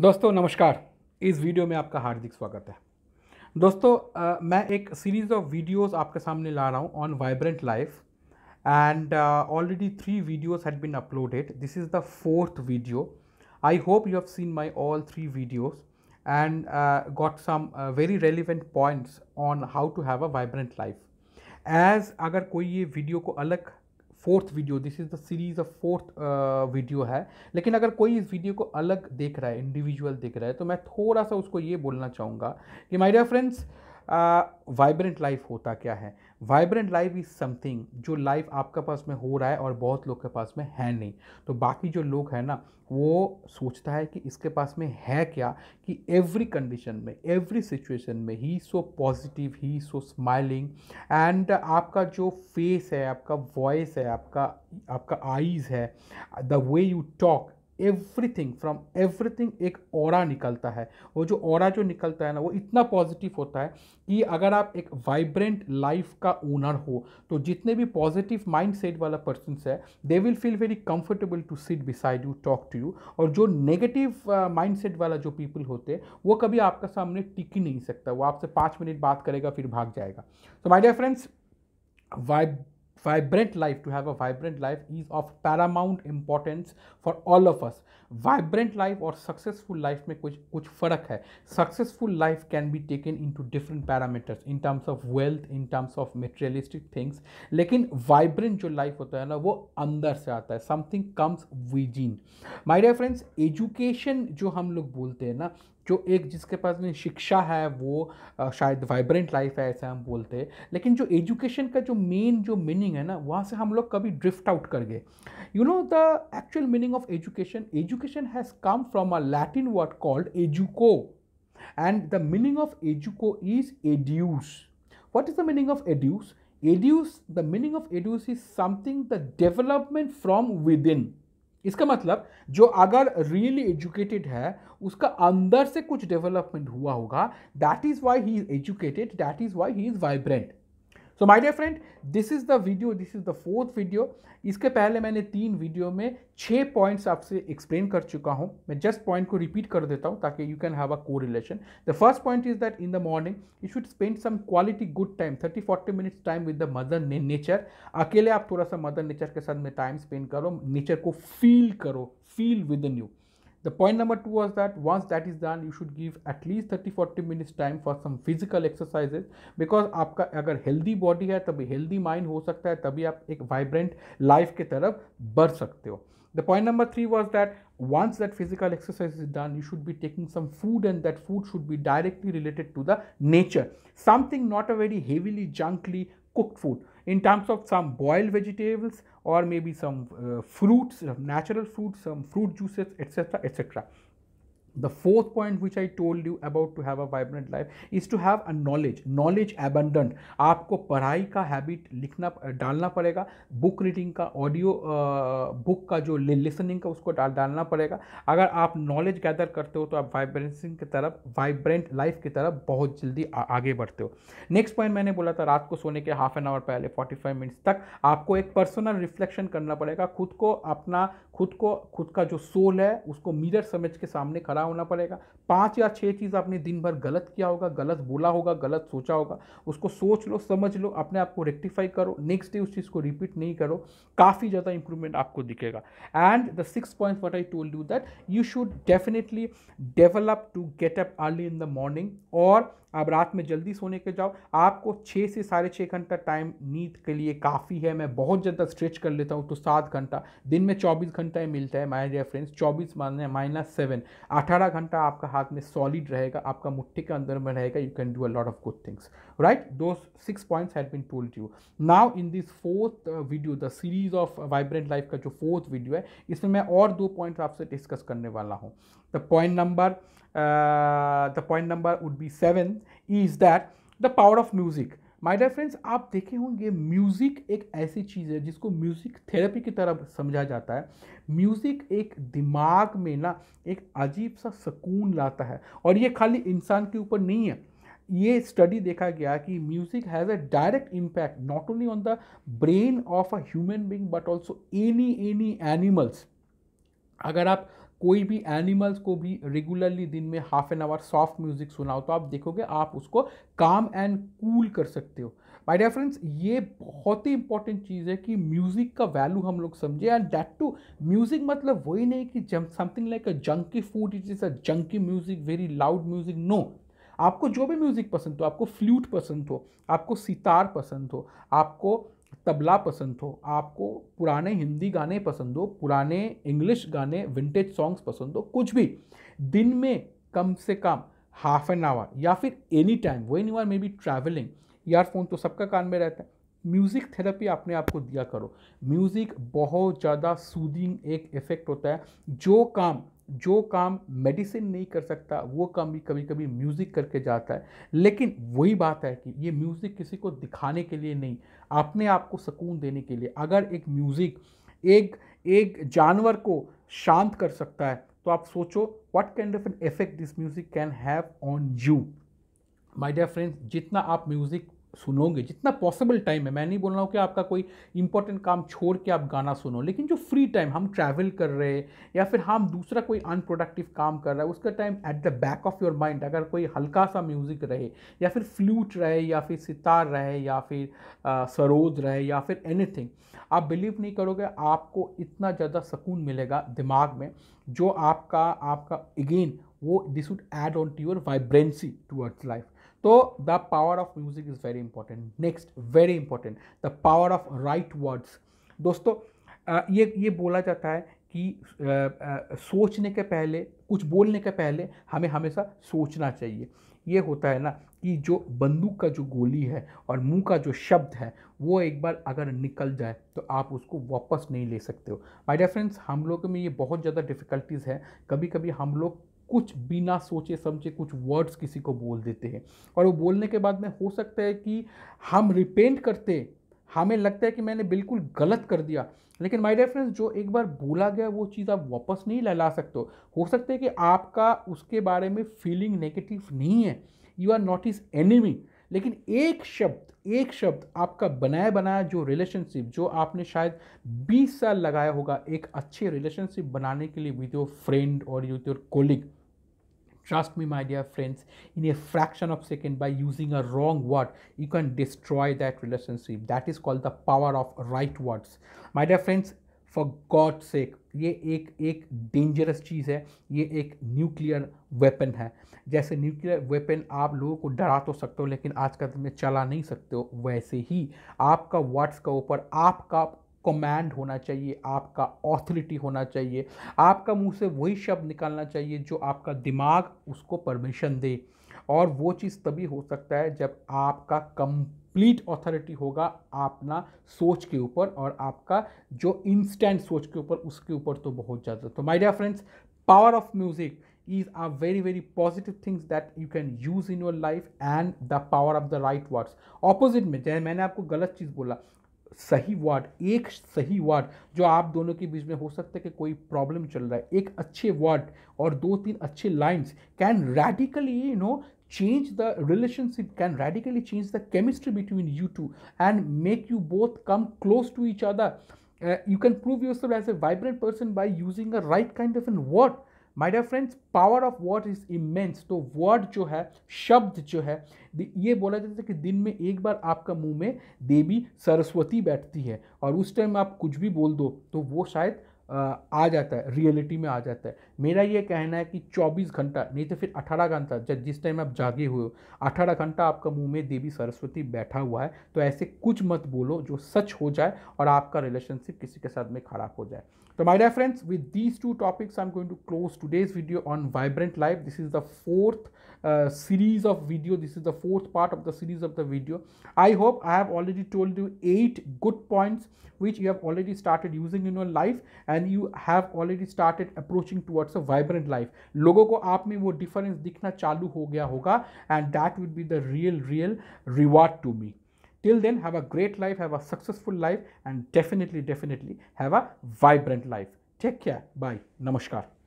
दोस्तों नमस्कार इस वीडियो में आपका हार्दिक स्वागत है दोस्तों आ, मैं एक सीरीज़ ऑफ वीडियोस आपके सामने ला रहा हूँ on vibrant life and already three videos had been uploaded this is the fourth video I hope you have seen my all three videos and got some very relevant points on how to have a vibrant life as अगर कोई ये video को अलग fourth video this is the series of fourth video है लेकिन अगर कोई इस वीडियो को अलग देख रहा है इंडिविजुअल देख रहा है तो मैं थोड़ा सा उसको ये बोलना चाहूँगा कि my dear friends vibrant life होता क्या है वाइब्रेंट लाइफ इज़ समथिंग जो लाइफ आपके पास में हो रहा है और बहुत लोग के पास में है नहीं तो बाकी जो लोग हैं ना वो सोचता है कि इसके पास में है क्या कि एवरी कंडीशन में एवरी सिचुएशन में he so positive he so smiling and आपका जो फेस है आपका वॉइस है आपका आपका आईज़ है the way you talk everything from everything एक और निकलता है वो जो और जो निकलता है ना वो इतना पॉजिटिव होता है कि अगर आप एक वाइब्रेंट लाइफ का ओनर हो तो जितने भी पॉजिटिव माइंड सेट वाला पर्सन है they will feel very comfortable to sit beside you talk to you और जो नेगेटिव माइंड सेट वाला जो पीपल होते हैं वो कभी आपका सामने टिक ही नहीं सकता वो आपसे पाँच मिनट बात करेगा फिर भाग जाएगा तो my dear friends vibe vibrant life to have a vibrant life is of paramount importance for all of us vibrant life or successful life mein kuch kuch farak hai successful life can be taken into different parameters in terms of wealth in terms of materialistic things lekin vibrant jo life hota hai na wo andar se aata hai something comes within my dear friends education jo hum log bolte hai na जो एक जिसके पास में शिक्षा है वो शायद vibrant life है ऐसा हम बोलते हैं लेकिन जो एजुकेशन का जो मेन जो मीनिंग है ना वहाँ से हम लोग कभी ड्रिफ्ट आउट कर गए you know the actual meaning of education education has come from a Latin word called educo and the meaning of educo is educe what is the meaning of educe educe the meaning of educe is something the development from within इसका मतलब जो अगर really educated है उसका अंदर से कुछ development हुआ होगा that is why he is educated that is why he is vibrant so my dear friend this is the video this is the fourth video इसके पहले मैंने तीन वीडियो में छः पॉइंट्स आपसे एक्सप्लेन कर चुका हूँ मैं जस्ट पॉइंट को रिपीट कर देता हूँ ताकि you can have a correlation the first point is that in the morning you should spend some quality good time thirty forty minutes time with the mother nature अकेले आप थोड़ा सा mother nature के साथ में time spend करो nature को feel करो feel within you The point number two was that once that is done, you should give at least 30-40 minutes time for some physical exercises because आपका अगर healthy body है तभी healthy mind हो सकता है तभी आप एक vibrant life के तरफ बढ़ सकते हो The point number three was that once that physical exercise is done, you should be taking some food, and that food should be directly related to the nature. Something not a very heavily junkly cooked food in terms of some boiled vegetables or maybe some uh, fruits natural fruits some fruit juices etc etc the fourth point which i told you about to have a vibrant life is to have a knowledge knowledge abundant आपको पढ़ाई का habit लिखना डालना पड़ेगा book reading का audio book का जो listening का उसको डाल डालना पड़ेगा अगर आप नॉलेज गैदर करते हो तो आप वाइब्रेंसिंग की तरफ वाइब्रेंट लाइफ की तरफ बहुत जल्दी आ, आगे बढ़ते हो नेक्स्ट पॉइंट मैंने बोला था रात को सोने के हाफ एन आवर पहले 45 मिनट्स तक आपको एक पर्सनल रिफ्लेक्शन करना पड़ेगा खुद को अपना खुद को खुद का जो सोल है उसको मिरर समझ के सामने खड़ा होना पड़ेगा पांच या छह चीज़ आपने दिन भर गलत किया होगा गलत बोला होगा गलत सोचा होगा उसको सोच लो समझ लो अपने आप को रेक्टिफाई करो नेक्स्ट डे उस चीज़ को रिपीट नहीं करो काफ़ी ज़्यादा इंप्रूवमेंट आपको दिखेगा and the six point what I told you that you should definitely develop to get up early in the morning और आप रात में जल्दी सोने के जाओ आपको छः से साढ़े छः घंटा टाइम नींद के लिए काफ़ी है मैं बहुत ज़्यादा स्ट्रेच कर लेता हूँ तो सात घंटा दिन में चौबीस घंटा ही मिलता है माय डियर फ्रेंड्स चौबीस माइनस सेवन अठारह घंटा आपका हाथ में सॉलिड रहेगा आपका मुट्ठी के अंदर में रहेगा you can do a lot of good things right दो six points had been told you now in this fourth video the series of vibrant life का जो फोर्थ वीडियो है इसमें मैं और दो पॉइंट्स आपसे डिस्कस करने वाला हूँ the point number uh, the point number would be seven is that the power of music my dear friends आप देखे होंगे म्यूज़िक एक ऐसी चीज़ है जिसको म्यूज़िक थेरेपी की तरह समझा जाता है म्यूज़िक एक दिमाग में ना एक अजीब सा सुकून लाता है और ये खाली इंसान के ऊपर नहीं है ये स्टडी देखा गया कि music has a direct impact not only on the brain of a human being but also any any animals अगर आप कोई भी एनिमल्स को भी रेगुलरली दिन में half an hour soft music सुनाओ तो आप देखोगे आप उसको काम एंड कूल कर सकते हो माय डियर फ्रेंड्स ये बहुत ही इंपॉर्टेंट चीज़ है कि म्यूज़िक का वैल्यू हम लोग समझे एंड डैट टू म्यूज़िक मतलब वही नहीं कि जम something like a junky food it is a junky music very loud music no आपको जो भी म्यूज़िक पसंद हो आपको फ्लूट पसंद हो आपको सितार पसंद हो आपको तबला पसंद हो आपको पुराने हिंदी गाने पसंद हो पुराने इंग्लिश गाने विंटेज सॉन्ग्स पसंद हो कुछ भी दिन में कम से कम हाफ एन आवर या फिर एनी टाइम वो any are maybe travelling earphone तो सबका कान में रहता है म्यूज़िक थेरेपी आपने आप को दिया करो म्यूज़िक बहुत ज़्यादा सूदिंग एक इफ़ेक्ट होता है जो काम जो काम मेडिसिन नहीं कर सकता वो काम भी कभी कभी म्यूज़िक करके जाता है लेकिन वही बात है कि ये म्यूज़िक किसी को दिखाने के लिए नहीं अपने आप को सुकून देने के लिए अगर एक म्यूज़िक एक एक जानवर को शांत कर सकता है तो आप सोचो what kind of an effect this music can have on you my dear friends जितना आप म्यूज़िक सुनोगे जितना पॉसिबल टाइम है मैं नहीं बोल रहा हूँ कि आपका कोई इंपॉर्टेंट काम छोड़ के आप गाना सुनो लेकिन जो फ्री टाइम हम ट्रैवल कर रहे हैं या फिर हम दूसरा कोई अनप्रोडक्टिव काम कर रहा है उसका time at the back of your mind अगर कोई हल्का सा म्यूज़िक रहे या फिर फ्लूट रहे या फिर सितार रहे या फिर सरोज रहे या फिर एनी आप बिलीव नहीं करोगे आपको इतना ज़्यादा सुकून मिलेगा दिमाग में जो आपका आपका अगेन वो this would add on to your vibrancy towards life तो the power of music is very important next very important the power of right words दोस्तों ये ये बोला जाता है कि सोचने के पहले कुछ बोलने के पहले हमें हमेशा सोचना चाहिए ये होता है ना कि जो बंदूक का जो गोली है और मुंह का जो शब्द है वो एक बार अगर निकल जाए तो आप उसको वापस नहीं ले सकते हो माय डियर फ्रेंड्स हम लोग में ये बहुत ज़्यादा डिफ़िकल्टीज़ है कभी कभी हम लोग कुछ बिना सोचे समझे कुछ वर्ड्स किसी को बोल देते हैं और वो बोलने के बाद में हो सकता है कि हम रिपेंट करते हमें लगता है कि मैंने बिल्कुल गलत कर दिया लेकिन माय डियर फ्रेंड्स जो एक बार बोला गया वो चीज़ आप वापस नहीं ला सकते हो सकता है कि आपका उसके बारे में फीलिंग नेगेटिव नहीं है you are not is enemy लेकिन एक शब्द एक शब्द आपका बनाया बनाया जो रिलेशनशिप जो आपने शायद 20 साल लगाया होगा एक अच्छे रिलेशनशिप बनाने के लिए विद योर फ्रेंड और with your colleague Trust me, my dear friends, in a fraction of a second by using a wrong word, you can destroy that relationship. That is called the power of right words. My dear friends, for God sake, ये एक एक dangerous चीज़ है ये एक nuclear weapon है जैसे nuclear weapon आप लोगों को डरा तो सकते हो लेकिन आज का दिन में चला नहीं सकते हो वैसे ही आपका वर्ड्स का ऊपर आपका कमांड होना चाहिए आपका ऑथोरिटी होना चाहिए आपका मुंह से वही शब्द निकालना चाहिए जो आपका दिमाग उसको परमिशन दे और वो चीज़ तभी हो सकता है जब आपका कंप्लीट ऑथोरिटी होगा अपना सोच के ऊपर और आपका जो इंस्टेंट सोच के ऊपर उसके ऊपर तो बहुत ज़्यादा तो my dear friends power of music is are very very positive things that you can use in your life and the power of the right words opposite में जैसे मैंने आपको गलत चीज़ बोला सही वर्ड एक सही वर्ड जो आप दोनों के बीच में हो सकता है कि कोई प्रॉब्लम चल रहा है एक अच्छे वर्ड और दो तीन अच्छे lines can radically you know change the relationship can radically change the chemistry between you two and make you both come close to each other you can prove yourself as a vibrant person by using a right kind of an word my dear friends power of word is immense तो word जो है शब्द जो है ये बोला जाता है कि दिन में एक बार आपका मुंह में देवी सरस्वती बैठती है और उस टाइम आप कुछ भी बोल दो तो वो शायद आ जाता है रियलिटी में आ जाता है मेरा ये कहना है कि 24 घंटा नहीं तो फिर 18 घंटा जब जिस टाइम आप जागे हुए हो अठारह घंटा आपका मुंह में देवी सरस्वती बैठा हुआ है तो ऐसे कुछ मत बोलो जो सच हो जाए और आपका रिलेशनशिप किसी के साथ में ख़राब हो जाए तो my dear friends with these two topics I am going to close today's video on vibrant life this is the fourth series of video this is the fourth part of the series of the video I hope I have already told you eight good points which you have already started using in your life and and you have already started approaching towards a vibrant life लोगों को आप में वो difference दिखना चालू हो गया होगा and that will be the real real reward to me till then have a great life have a successful life and definitely definitely have a vibrant life ठीक है बाय नमस्कार